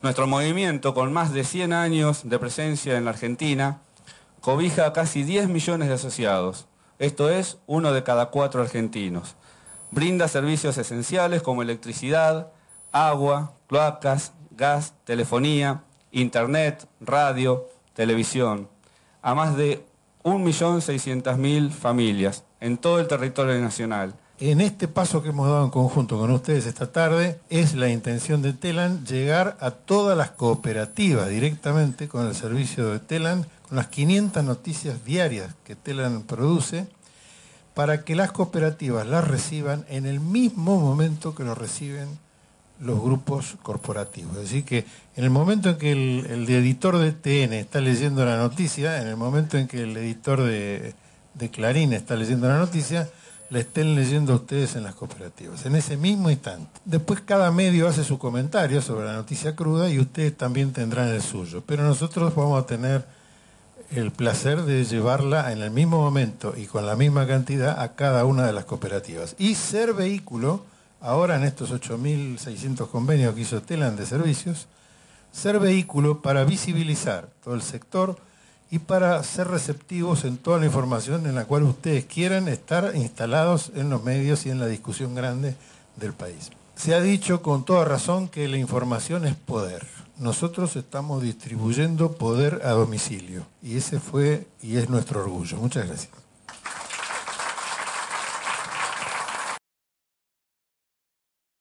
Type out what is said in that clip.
Nuestro movimiento, con más de 100 años de presencia en la Argentina, cobija a casi 10 millones de asociados, esto es, uno de cada cuatro argentinos. Brinda servicios esenciales como electricidad, agua, cloacas, gas, telefonía, internet, radio, televisión, a más de 1.600.000 familias en todo el territorio nacional. En este paso que hemos dado en conjunto con ustedes esta tarde, es la intención de TELAN llegar a todas las cooperativas directamente con el servicio de TELAN, con las 500 noticias diarias que TELAN produce, para que las cooperativas las reciban en el mismo momento que lo reciben los grupos corporativos. Es decir, que en el momento en que el, editor de TN está leyendo la noticia, en el momento en que el editor de Clarín está leyendo la noticia, la estén leyendo ustedes en las cooperativas, en ese mismo instante. Después cada medio hace su comentario sobre la noticia cruda y ustedes también tendrán el suyo, pero nosotros vamos a tener el placer de llevarla en el mismo momento y con la misma cantidad a cada una de las cooperativas. Y ser vehículo, ahora en estos 8.600 convenios que hizo Telan de servicios, ser vehículo para visibilizar todo el sector, y para ser receptivos en toda la información en la cual ustedes quieran estar instalados en los medios y en la discusión grande del país. Se ha dicho con toda razón que la información es poder. Nosotros estamos distribuyendo poder a domicilio y ese fue y es nuestro orgullo. Muchas gracias.